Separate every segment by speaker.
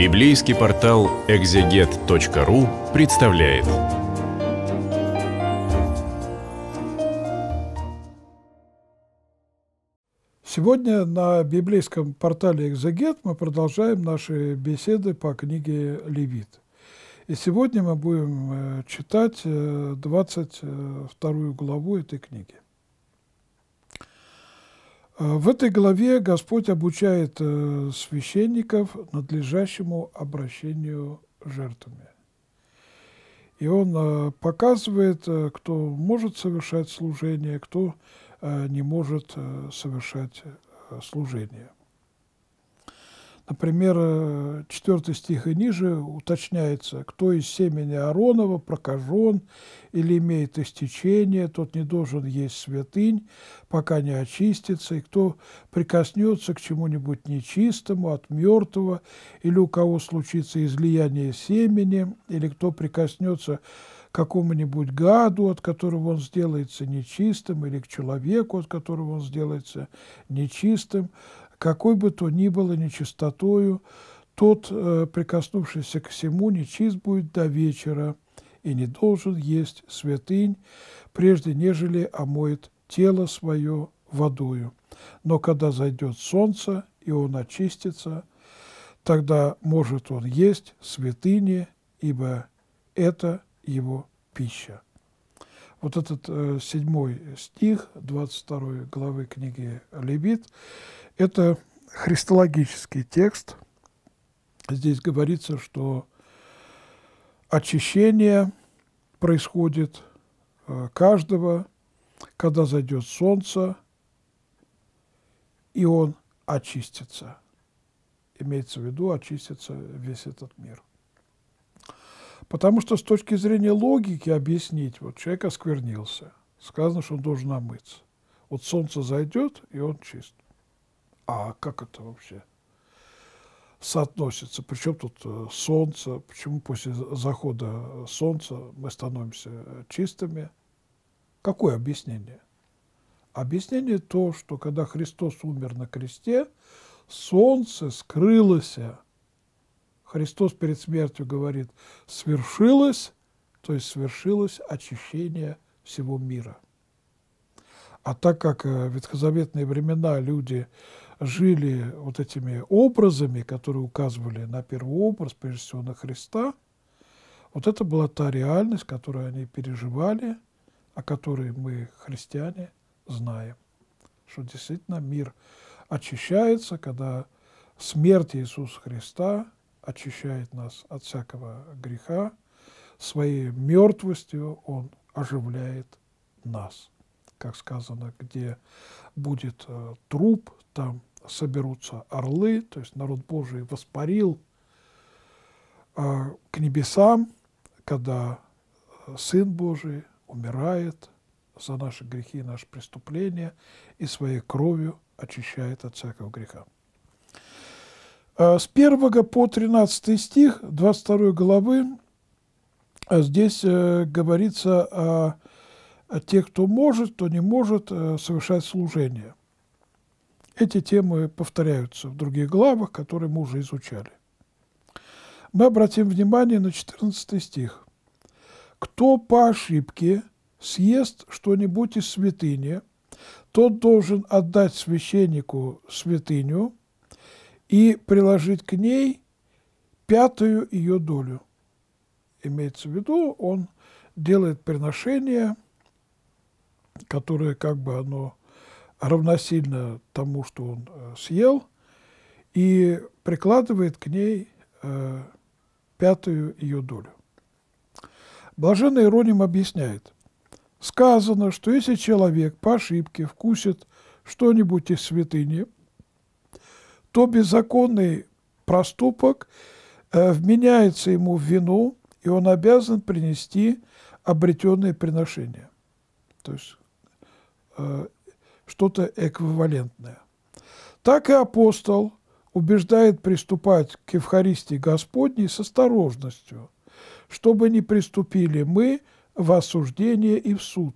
Speaker 1: Библейский портал экзегет.ру представляет. Сегодня на библейском портале «Экзегет» мы продолжаем наши беседы по книге «Левит». И сегодня мы будем э, читать 22 э, э, главу этой книги. А, в этой главе Господь обучает э, священников надлежащему обращению жертвами. И он э, показывает, э, кто может совершать служение, кто не может совершать служение. Например, 4 э, стих и ниже уточняется, кто из семени Аронова прокажен или имеет истечение, тот не должен есть святынь, пока не очистится, и кто прикоснется к чему-нибудь нечистому, от мертвого, или у кого случится излияние семени, или кто прикоснется какому-нибудь гаду, от которого он сделается нечистым, или к человеку, от которого он сделается нечистым, какой бы то ни было нечистотою, тот, э, прикоснувшийся к всему, нечист будет до вечера и не должен есть святынь, прежде нежели омоет тело свое водою. Но когда зайдет солнце, и он очистится, тогда может он есть святыни, ибо это его пища. Вот этот э, седьмой стих 22 главы книги Левит – это христологический текст. Здесь говорится, что очищение происходит э, каждого, когда зайдет солнце, и он очистится. Имеется в виду, очистится весь этот мир. Потому что с точки зрения логики объяснить, вот человек осквернился, сказано, что он должен омыться. Вот солнце зайдет, и он чист. А как это вообще соотносится? Причем тут э, солнце? Почему после захода солнца мы становимся э, чистыми? Какое объяснение? Объяснение то, что когда Христос умер на кресте, солнце скрылось Христос перед смертью говорит «свершилось», то есть свершилось очищение всего мира. А так как э, в ветхозаветные времена люди жили вот этими образами, которые указывали на первый образ, прежде всего на Христа, вот это была та реальность, которую они переживали, о которой мы, христиане, знаем. Что действительно мир очищается, когда смерть Иисуса Христа очищает нас от всякого греха, своей мертвостью Он оживляет нас. Как сказано, где будет э, труп, там соберутся орлы, то есть народ Божий воспарил э, к небесам, когда э, Сын Божий умирает за наши грехи и наши преступления и своей кровью очищает от всякого греха. Э, с 1 по 13 стих 22 главы э, здесь э, говорится о, тех, кто может, кто не может совершать служение. Эти темы повторяются в других главах, которые мы уже изучали. Мы обратим внимание на 14 стих. «Кто по ошибке съест что-нибудь из святыни, тот должен отдать священнику святыню, и приложить к ней пятую ее долю. Имеется в виду, он делает приношение, которое как бы оно равносильно тому, что он э, съел, и прикладывает к ней э, пятую ее долю. Блаженный Ироним объясняет, сказано, что если человек по ошибке вкусит что-нибудь из святыни – то беззаконный проступок э, вменяется ему в вину, и он обязан принести обретенные приношения. То есть э, что-то эквивалентное. Так и апостол убеждает приступать к Евхаристии Господней с осторожностью, чтобы не приступили мы в осуждение и в суд.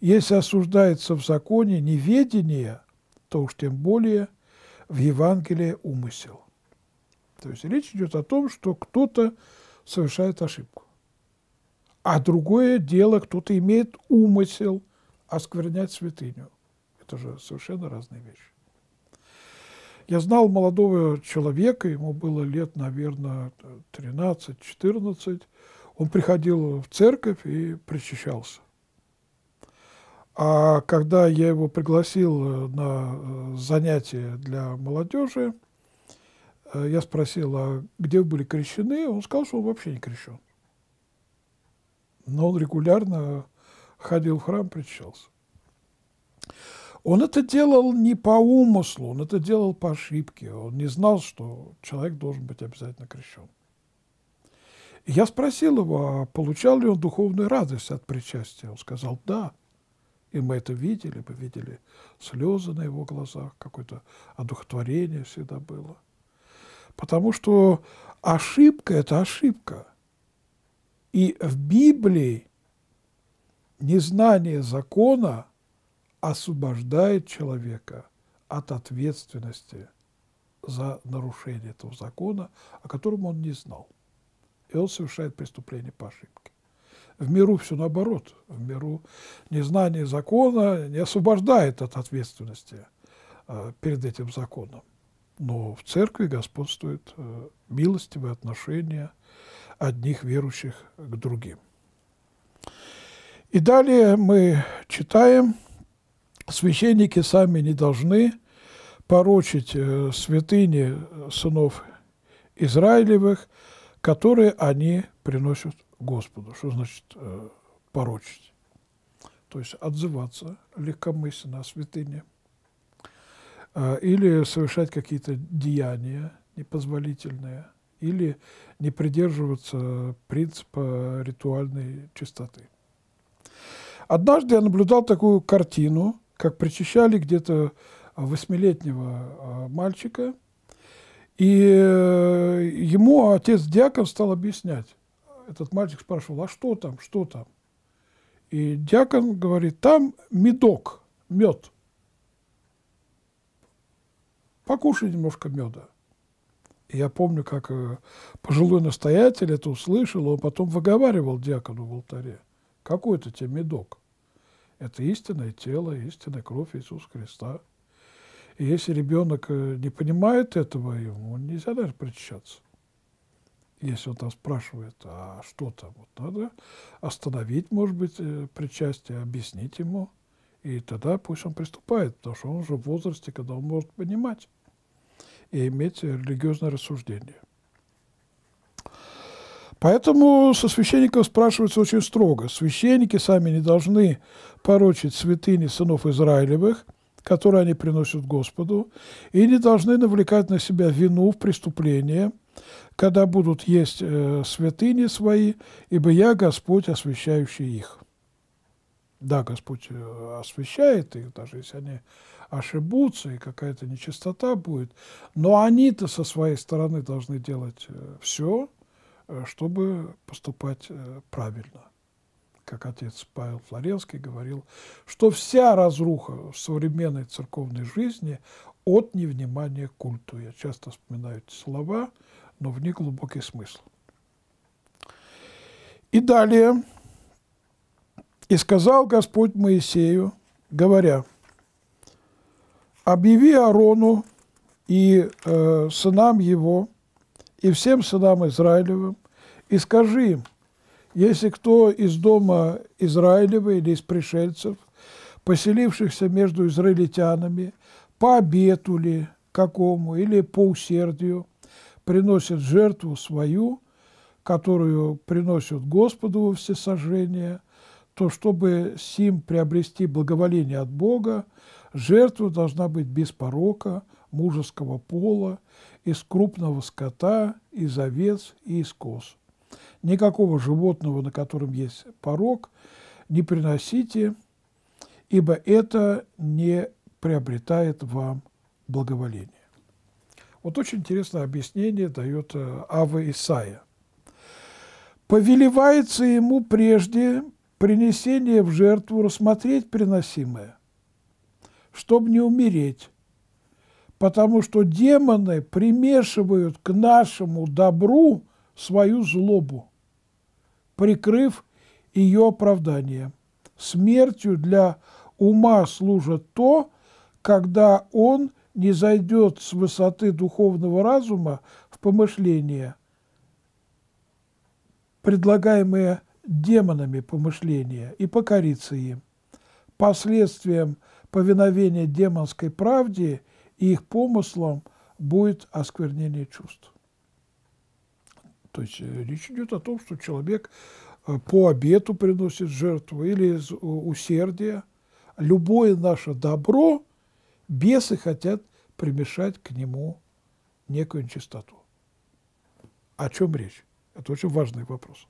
Speaker 1: Если осуждается в законе неведение, то уж тем более – в Евангелии умысел. То есть речь идет о том, что кто-то совершает ошибку, а другое дело, кто-то имеет умысел осквернять святыню. Это же совершенно разные вещи. Я знал молодого человека, ему было лет, наверное, 13-14. Он приходил в церковь и причащался. А когда я его пригласил э, на э, занятия для молодежи, э, я спросил, а где вы были крещены? Он сказал, что он вообще не крещен. Но он регулярно ходил в храм, причащался. Он это делал не по умыслу, он это делал по ошибке. Он не знал, что человек должен быть обязательно крещен. я спросил его, а получал ли он духовную радость от причастия? Он сказал, да. И мы это видели, мы видели слезы на его глазах, какое-то одухотворение всегда было. Потому что ошибка – это ошибка. И в Библии незнание закона освобождает человека от ответственности за нарушение этого закона, о котором он не знал. И он совершает преступление по ошибке. В миру все наоборот. В миру незнание закона не освобождает от ответственности э, перед этим законом. Но в церкви господствует э, милостивое отношение одних верующих к другим. И далее мы читаем, священники сами не должны порочить э, святыни сынов Израилевых, которые они приносят Господу. Что значит э, порочить? То есть отзываться легкомысленно о святыне э, или совершать какие-то деяния непозволительные, или не придерживаться принципа ритуальной чистоты. Однажды я наблюдал такую картину, как причащали где-то восьмилетнего э, мальчика, и э, ему отец Диакон стал объяснять, этот мальчик спрашивал, а что там, что там? И дьякон говорит, там медок, мед. Покушай немножко меда. И я помню, как э, пожилой настоятель это услышал, он потом выговаривал дьякону в алтаре. Какой это тебе медок? Это истинное тело, истинная кровь Иисуса Христа. И если ребенок э, не понимает этого, ему нельзя даже причащаться если он там спрашивает, а что то вот надо остановить, может быть, э, причастие, объяснить ему, и тогда пусть он приступает, потому что он уже в возрасте, когда он может понимать и иметь религиозное рассуждение. Поэтому со священников спрашивается очень строго. Священники сами не должны порочить святыни сынов Израилевых, которые они приносят Господу, и не должны навлекать на себя вину в преступление – когда будут есть э, святыни свои, ибо я Господь, освящающий их». Да, Господь э, освещает их, даже если они ошибутся, и какая-то нечистота будет. Но они-то со своей стороны должны делать э, все, чтобы поступать правильно. Как отец Павел Флоренский говорил, что вся разруха в современной церковной жизни от невнимания к культу. Я часто вспоминаю эти слова, но в ней глубокий смысл. И далее, «И сказал Господь Моисею, говоря, «Объяви Аарону и э, сынам его, и всем сынам Израилевым, и скажи им, если кто из дома Израилева или из пришельцев, поселившихся между израильтянами, по обету ли какому или по усердию, приносит жертву свою, которую приносят Господу во всесожжение, то чтобы сим приобрести благоволение от Бога, жертва должна быть без порока, мужеского пола, из крупного скота, из овец и из коз. Никакого животного, на котором есть порог, не приносите, ибо это не приобретает вам благоволение. Вот очень интересное объяснение дает э, Ава Исаия. «Повелевается ему прежде принесение в жертву рассмотреть приносимое, чтобы не умереть, потому что демоны примешивают к нашему добру свою злобу, прикрыв ее оправдание. Смертью для ума служит то, когда он не зайдет с высоты духовного разума в помышление, предлагаемое демонами помышления, и покорится им. Последствием повиновения демонской правде и их помыслам будет осквернение чувств. То есть э, речь идет о том, что человек э, по обету приносит жертву или из э, усердия. Любое наше добро Бесы хотят примешать к нему некую нечистоту. О чем речь? Это очень важный вопрос.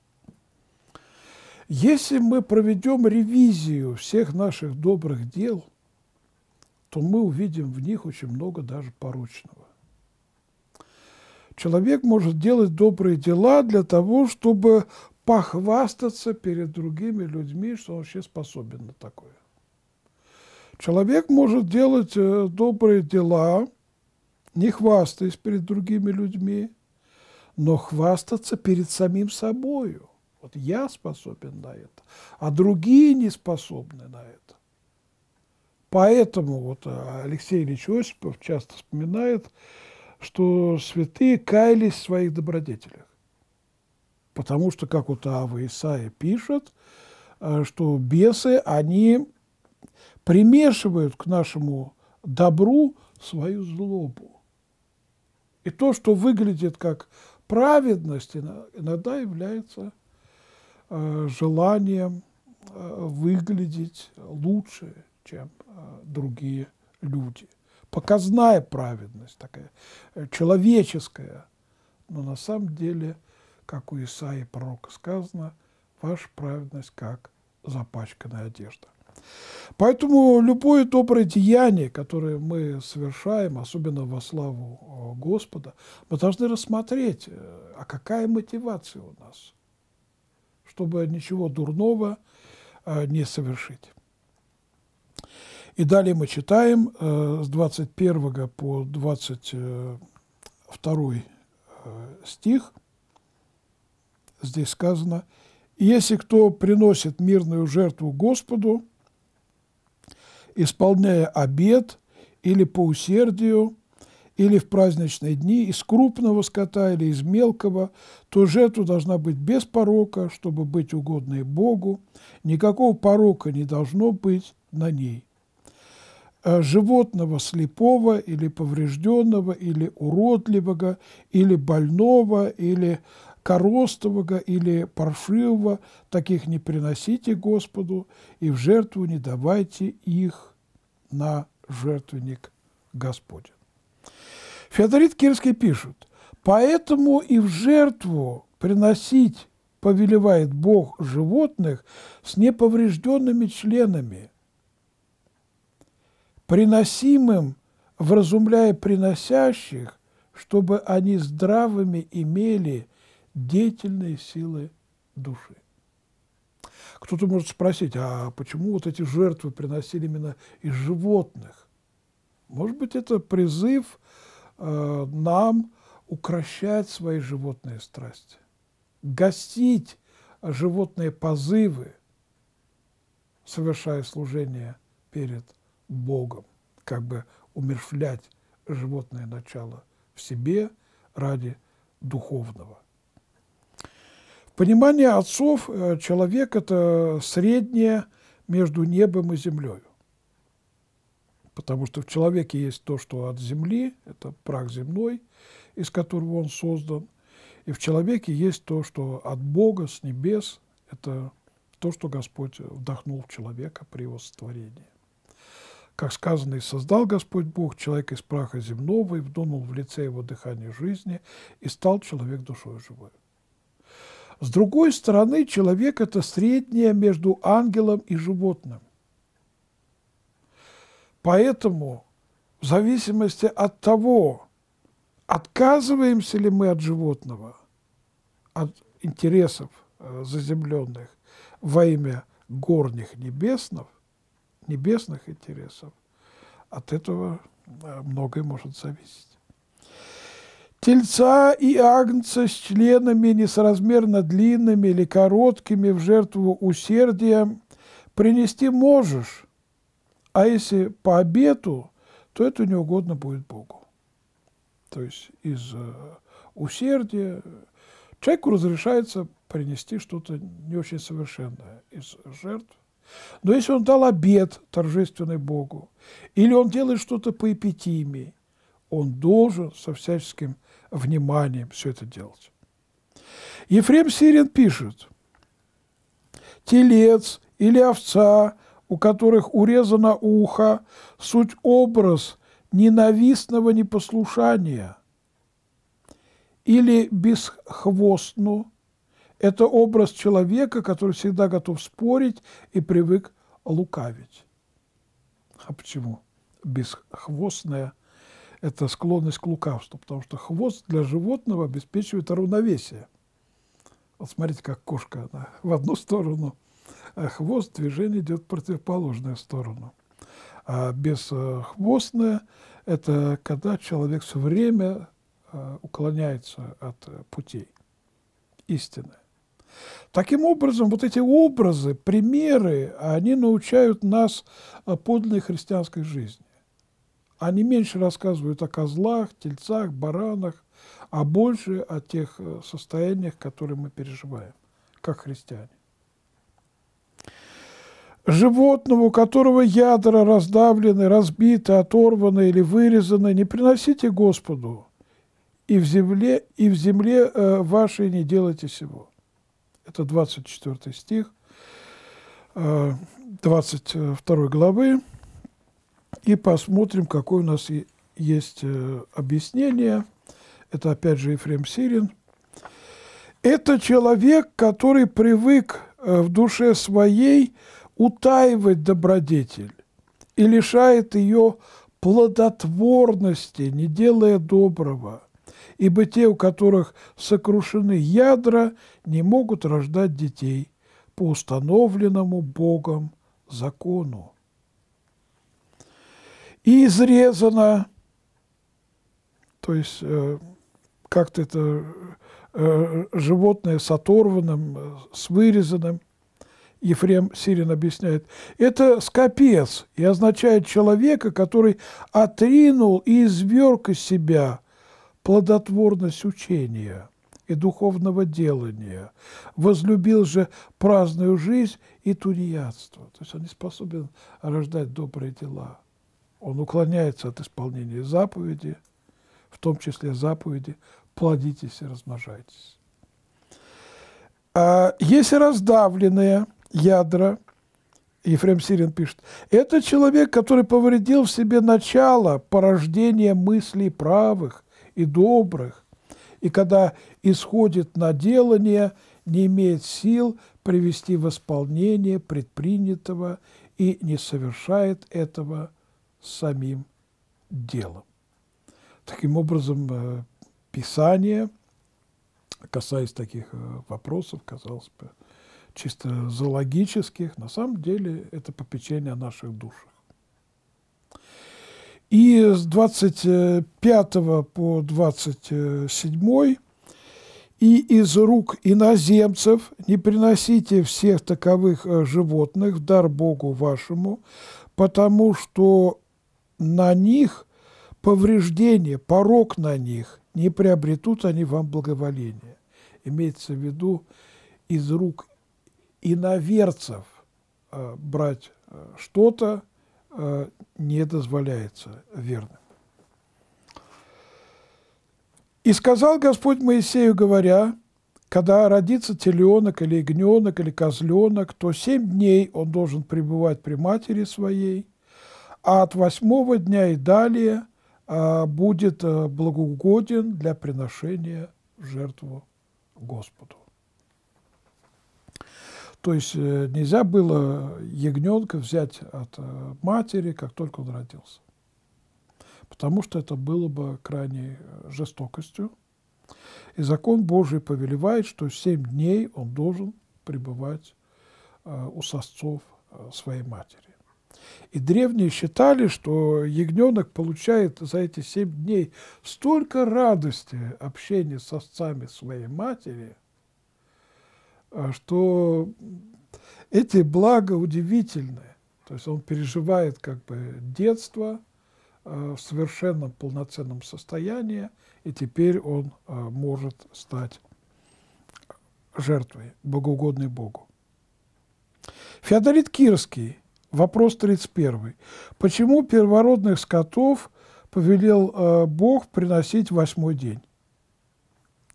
Speaker 1: Если мы проведем ревизию всех наших добрых дел, то мы увидим в них очень много даже порочного. Человек может делать добрые дела для того, чтобы похвастаться перед другими людьми, что он вообще способен на такое. Человек может делать э, добрые дела, не хвастаясь перед другими людьми, но хвастаться перед самим собою. Вот я способен на это, а другие не способны на это. Поэтому вот э, Алексей Ильич Осипов часто вспоминает, что святые каялись в своих добродетелях. Потому что, как вот Ава Исаия пишет, э, что бесы, они примешивают к нашему добру свою злобу. И то, что выглядит как праведность, иногда является э, желанием э, выглядеть лучше, чем э, другие люди. Показная праведность такая, человеческая, но на самом деле, как у Исаи пророка сказано, ваша праведность как запачканная одежда. Поэтому любое доброе деяние, которое мы совершаем, особенно во славу э, Господа, мы должны рассмотреть, э, а какая мотивация у нас, чтобы ничего дурного э, не совершить. И далее мы читаем с 21 по 22 стих. Здесь сказано, «Если кто приносит мирную жертву Господу, исполняя обед или по усердию, или в праздничные дни из крупного скота или из мелкого, то жертва должна быть без порока, чтобы быть угодной Богу. Никакого порока не должно быть на ней. Э, животного слепого или поврежденного, или уродливого, или больного, или коростового или паршивого, таких не приносите Господу, и в жертву не давайте их на жертвенник Господень. Феодорит Кирский пишет, «Поэтому и в жертву приносить повелевает Бог животных с неповрежденными членами, приносимым, вразумляя приносящих, чтобы они здравыми имели – деятельные силы души. Кто-то может спросить, а почему вот эти жертвы приносили именно из животных? Может быть, это призыв э, нам укращать свои животные страсти, гасить животные позывы, совершая служение перед Богом, как бы умершлять животное начало в себе ради духовного. Понимание отцов э, человек – это среднее между небом и землей. Потому что в человеке есть то, что от земли, это прах земной, из которого он создан. И в человеке есть то, что от Бога, с небес, это то, что Господь вдохнул в человека при его сотворении. Как сказано, и создал Господь Бог человека из праха земного, и вдунул в лице его дыхание жизни, и стал человек душой живой. С другой стороны, человек – это среднее между ангелом и животным. Поэтому в зависимости от того, отказываемся ли мы от животного, от интересов э, заземленных во имя горних небесных, небесных интересов, от этого э, многое может зависеть. Тельца и агнца с членами несоразмерно длинными или короткими в жертву усердия принести можешь, а если по обету, то это не угодно будет Богу. То есть из э, усердия человеку разрешается принести что-то не очень совершенное из жертв. Но если он дал обед торжественный Богу, или он делает что-то по эпитимии, он должен со всяческим вниманием все это делать. Ефрем Сирин пишет, «Телец или овца, у которых урезано ухо, суть образ ненавистного непослушания, или бесхвостну, это образ человека, который всегда готов спорить и привык лукавить. А почему бесхвостное – это склонность к лукавству, потому что хвост для животного обеспечивает равновесие. Вот смотрите, как кошка она в одну сторону, а хвост движение идет в противоположную сторону. А бесхвостное э, – это когда человек все время э, уклоняется от э, путей истины. Таким образом, вот эти образы, примеры, они научают нас подлинной христианской жизни. Они меньше рассказывают о козлах, тельцах, баранах, а больше о тех э, состояниях, которые мы переживаем, как христиане. Животного, у которого ядра раздавлены, разбиты, оторваны или вырезаны, не приносите Господу, и в земле, и в земле э, вашей не делайте сего. Это 24 стих 22 э, главы и посмотрим, какое у нас есть э, объяснение. Это опять же Ефрем Сирин. Это человек, который привык э, в душе своей утаивать добродетель и лишает ее плодотворности, не делая доброго. Ибо те, у которых сокрушены ядра, не могут рождать детей по установленному Богом закону и изрезано. То есть э, как-то это э, животное с оторванным, э, с вырезанным. Ефрем Сирин объясняет. Это скопец и означает человека, который отринул и изверг из себя плодотворность учения и духовного делания, возлюбил же праздную жизнь и тунеядство. То есть он не способен рождать добрые дела. Он уклоняется от исполнения заповеди, в том числе заповеди «плодитесь и размножайтесь». А если раздавленные ядра, Ефрем Сирин пишет, это человек, который повредил в себе начало порождения мыслей правых и добрых, и когда исходит на делание, не имеет сил привести в исполнение предпринятого и не совершает этого самим делом. Таким образом, э, Писание, касаясь таких э, вопросов, казалось бы, чисто зоологических, на самом деле это попечение о наших душах. И с 25 по 27 и из рук иноземцев не приносите всех таковых э, животных в дар Богу вашему, потому что на них повреждение, порог на них, не приобретут они вам благоволение. Имеется в виду из рук иноверцев э, брать э, что-то э, не дозволяется верным. И сказал Господь Моисею, говоря, когда родится теленок или ягненок или козленок, то семь дней он должен пребывать при матери своей – а от восьмого дня и далее а, будет э, благоугоден для приношения жертву Господу. То есть э, нельзя было ягненка взять от э, матери, как только он родился. Потому что это было бы крайней жестокостью. И закон Божий повелевает, что семь дней он должен пребывать у сосцов своей матери. И древние считали, что ягненок получает за эти семь дней столько радости общения с овцами своей матери, а, что эти блага удивительны. То есть он переживает как бы детство а, в совершенном полноценном состоянии, и теперь он а, может стать жертвой, богоугодной Богу. Феодорит Кирский – Вопрос 31. Почему первородных скотов повелел э, Бог приносить восьмой день?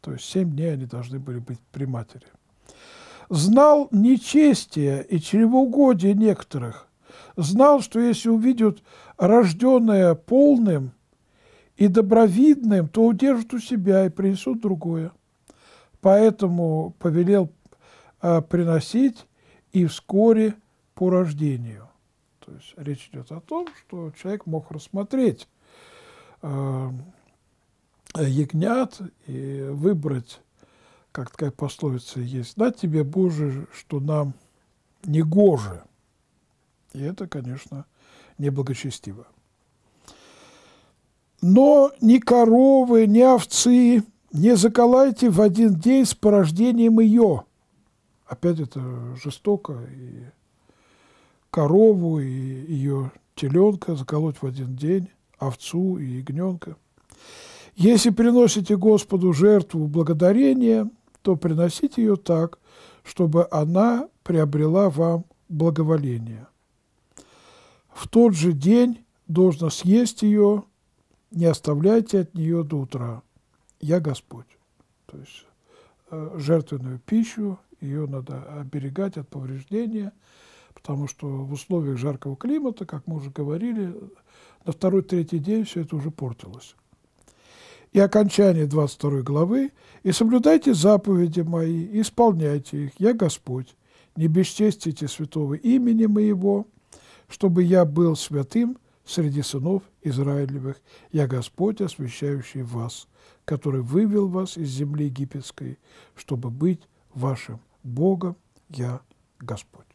Speaker 1: То есть семь дней они должны были быть при матери. Знал нечестие и чревоугодие некоторых. Знал, что если увидят рожденное полным и добровидным, то удержат у себя и принесут другое. Поэтому повелел э, приносить и вскоре – по рождению. То есть речь идет о том, что человек мог рассмотреть э, ягнят и выбрать, как такая пословица есть, «Да тебе, Боже, что нам не гоже». И это, конечно, неблагочестиво. Но ни коровы, ни овцы не заколайте в один день с порождением ее. Опять это жестоко и корову и ее теленка заколоть в один день, овцу и ягненка. Если приносите Господу жертву благодарения, то приносите ее так, чтобы она приобрела вам благоволение. В тот же день должно съесть ее, не оставляйте от нее до утра. Я Господь. То есть э, жертвенную пищу, ее надо оберегать от повреждения – потому что в условиях жаркого климата, как мы уже говорили, на второй-третий день все это уже портилось. И окончание 22 главы, «И соблюдайте заповеди мои, исполняйте их, я Господь, не бесчестите святого имени моего, чтобы я был святым среди сынов Израилевых, я Господь, освящающий вас, который вывел вас из земли египетской, чтобы быть вашим Богом, я Господь».